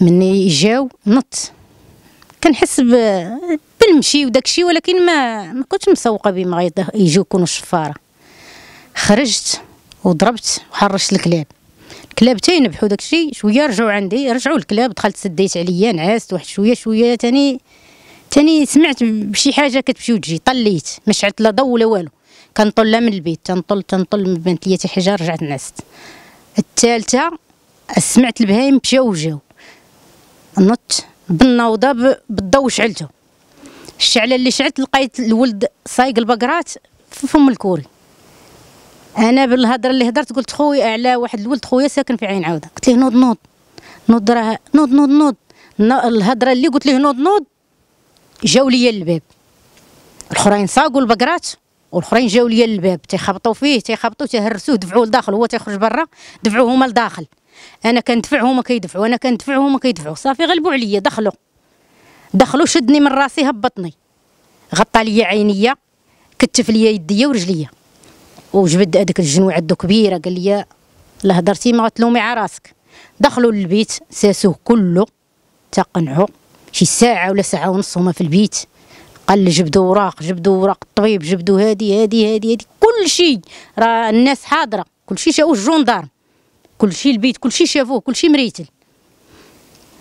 مني جاو نط كنحس بالمشي وداكشي ولكن ما ما كنتش مسوقه بما يجيو يكونوا شفاره خرجت وضربت وحرشت الكلاب الكلاب تا ينبحوا داكشي شويه رجعوا عندي رجعوا الكلاب دخلت سديت عليا نعست واحد شويه شويه تاني تاني سمعت بشي حاجه كتمشي وتجي طليت ما شعلت لا ضو ولا والو كنطل لا من البيت تنطل تنطل بانت ليا حاجه رجعت نعست الثالثه سمعت البهايم مشاو وجاو نط بالنوضه بالضو شعلته الشعله اللي شعلت لقيت الولد سايق البقرات في فم الكوري انا بالهضره اللي هضرت قلت خويا على واحد الولد خويا ساكن في عين عوده قلت له نوض نوض نوض راه نوض نوض نوض الهضره اللي قلت له نوض نوض جاو ليا الباب الاخرين ساقوا البقرات والاخرين جاو ليا الباب تيخبطوا فيه تيخبطوا تيهرسوه دفعوه لداخل هو تيخرج برا دفعوه هما لداخل انا كندفع هما كيدفعوا انا كندفع هما كيدفعوا صافي غلبوا عليا دخلوا دخلوا شدني من راسي هبطني غطى ليا عينيا كتف ليا يديا ورجليا وجبد هذاك الجنوي عندو كبيره قال لي لا هضرتي ما غتلومي على راسك دخلوا للبيت ساسوه كله تقنعوا شي ساعه ولا ساعه ونص هما في البيت قال لي جبدوا اوراق جبدوا اوراق الطبيب جبدوا هادي هادي هادي هادي كل شيء راه الناس حاضره كل شيء جاو الجندار كل شيء البيت كل شيء شافوه كل شيء مريتل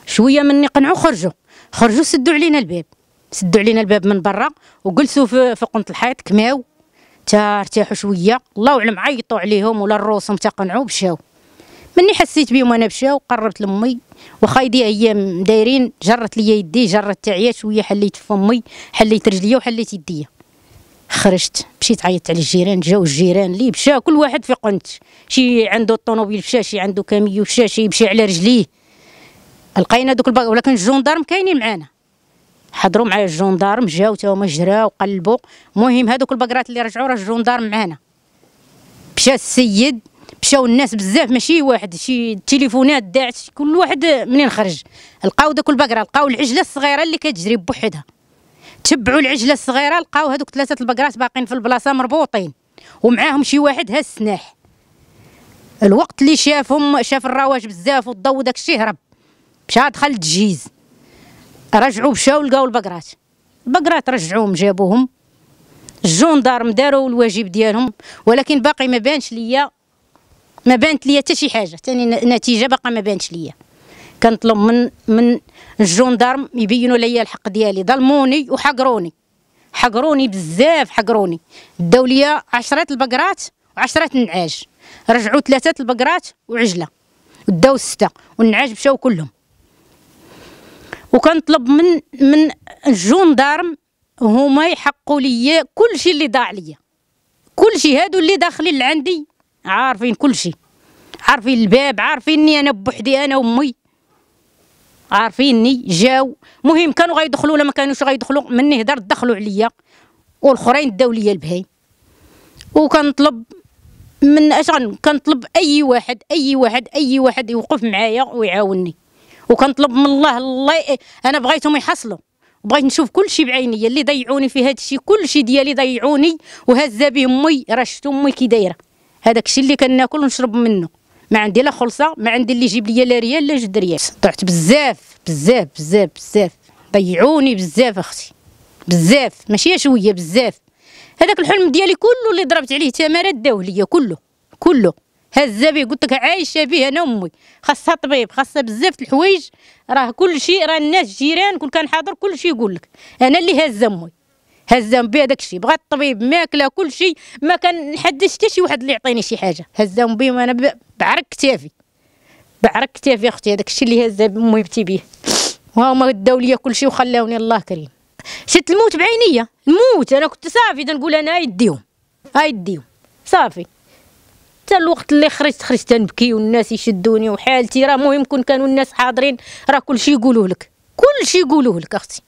شويه مني قنعوا خرجوا خرجوا سدوا علينا الباب سدوا علينا الباب من برا وجلسوا في, قنط الحيط كماو تا ارتاحوا شويه الله اعلم عيطوا عليهم ولا روسهم تا قنعوا مشاو مني حسيت بهم انا مشاو قربت لامي واخا يدي ايام دايرين جرت ليا يدي جرت تعيا شويه حليت فمي حليت رجليا وحليت يديا خرجت مشيت عيطت على الجيران جاو الجيران لي مشى كل واحد في قنت شي عنده الطونوبيل مشى شي عنده كاميو مشى شي مشى على رجليه لقينا دوك الباك ولكن الجوندارم كاينين معانا حضروا معايا الجوندارم جاو تاهما جرا جراو المهم هذوك البقرات اللي رجعوا راه الجوندارم معانا مشى السيد مشاو الناس بزاف ماشي واحد شي تليفونات داعت كل واحد منين خرج لقاو داك البقره لقاو العجله الصغيره اللي كتجري بوحدها تبعوا العجله الصغيره لقاو هذوك ثلاثه البقرات باقين في البلاصه مربوطين ومعاهم شي واحد هاز السناح الوقت اللي شافهم شاف الرواج بزاف والضو داك الشيء هرب مشى دخل التجيز رجعوا مشاو لقاو البقرات البقرات رجعوهم جابوهم الجندارم داروا الواجب ديالهم ولكن باقي ما بانش ليا ما بانت ليا حتى شي حاجه ثاني نتيجه باقا ما بانتش ليا كنطلب من من الجندرم يبينوا ليا الحق ديالي ظلموني وحقروني حقروني بزاف حقروني داو ليا 10 البقرات و10 النعاج رجعوا ثلاثه البقرات وعجله داو سته والنعاج مشاو كلهم وكنطلب من من الجندرم هما يحقوا ليا كلشي اللي ضاع ليا كلشي هادو اللي داخلين لعندي عارفين كلشي عارفين الباب عارفيني انا بوحدي انا وامي عارفيني جاو مهم كانوا غيدخلوا ولا ما كانوش غيدخلوا مني هدر دخلوا عليا والاخرين داو ليا البهي وكنطلب من اش كنطلب اي واحد اي واحد اي واحد يوقف معايا ويعاونني وكنطلب من الله الله إيه، انا بغيتهم يحصلوا بغيت نشوف كل شيء بعينيا اللي ضيعوني في هذا الشيء كل شيء ديالي ضيعوني وهزه به امي راه شفت امي كي دايره هذاك الشيء اللي كناكل ونشرب منه ما عندي لا خلصه ما عندي اللي يجيب لي لا ريال لا جد ريال ضعت بزاف بزاف بزاف بزاف ضيعوني بزاف اختي بزاف ماشي شويه بزاف هذاك الحلم ديالي كله اللي ضربت عليه تمارا داوه ليا كله كله هزه به قلت لك عايشه به انا امي خاصها طبيب خاصها بزاف الحوايج راه كل شيء راه الناس جيران كل كان حاضر كل شيء يقول لك انا اللي هزه امي هزام بيه داكشي بغا الطبيب ماكله كلشي ما كنحدش حتى شي واحد اللي يعطيني شي حاجه هزام بيا انا بعرك كتافي بعرك كتافي اختي هذاك الشيء اللي هز امي بتي بيه وهما داو ليا كلشي وخلاوني الله كريم شت الموت بعينيا الموت انا كنت صافي تنقول انا يديهم ها يديهم صافي حتى الوقت اللي خرجت خرجت نبكي والناس يشدوني وحالتي راه مهم كون كانوا الناس حاضرين راه كلشي يقولوه لك كلشي يقولوه لك اختي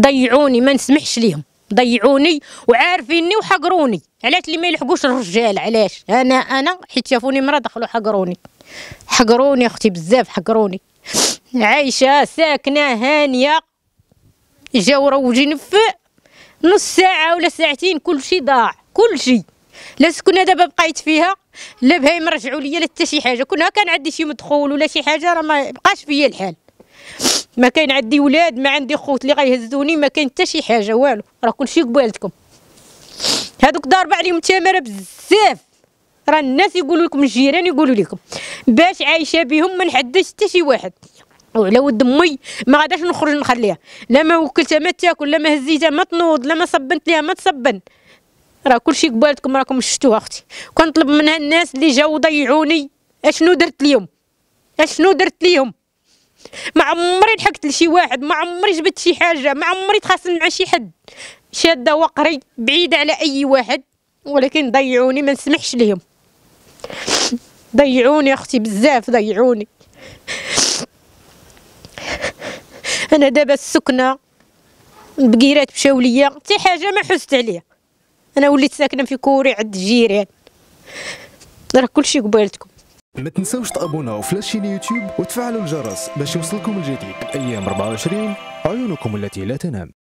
ضيعوني ما نسمحش ليهم ضيعوني وعارفيني وحقروني علاش اللي ما يلحقوش الرجال علاش انا انا حيت شافوني مرا دخلوا حقروني حقروني اختي بزاف حقروني عايشه ساكنه هانيه جاو روجين في نص ساعه ولا ساعتين كل شيء ضاع كل شيء لا سكنه دابا بقيت فيها لا بهايم رجعوا ليا لا حتى شي حاجه كنا كان عندي شي مدخول ولا شي حاجه راه ما بقاش فيا الحال ما كاين عندي ولاد ما عندي خوت اللي غيهزوني ما كاين حتى شي حاجه والو راه كلشي قبالتكم هادوك ضاربه عليهم التماره بزاف راه الناس يقولوا لكم الجيران يقولوا لكم باش عايشه بهم ما نحدش حتى شي واحد وعلى ود امي ما غاداش نخرج نخليها لا ما وكلتها ما تاكل لا ما هزيتها ما تنوض لا ما صبنت ليها ما تصبن راه كلشي قبالتكم راكم شفتوها اختي كنطلب منها الناس اللي جاو ضيعوني اشنو درت ليهم اشنو درت ليهم ما عمري ضحكت لشي واحد ما عمري جبت شي حاجه ما عمري تخاصم مع شي حد شاده وقري بعيده على اي واحد ولكن ضيعوني ما نسمحش لهم ضيعوني اختي بزاف ضيعوني انا دابا السكنه البقيرات مشاو ليا حتى حاجه ما حست عليها انا وليت ساكنه في كوري عند الجيران راه كلشي قبالتكم ما تنسوش تابوناو في لاشين يوتيوب وتفعلوا الجرس باش يوصلكم الجديد ايام 24 عيونكم التي لا تنام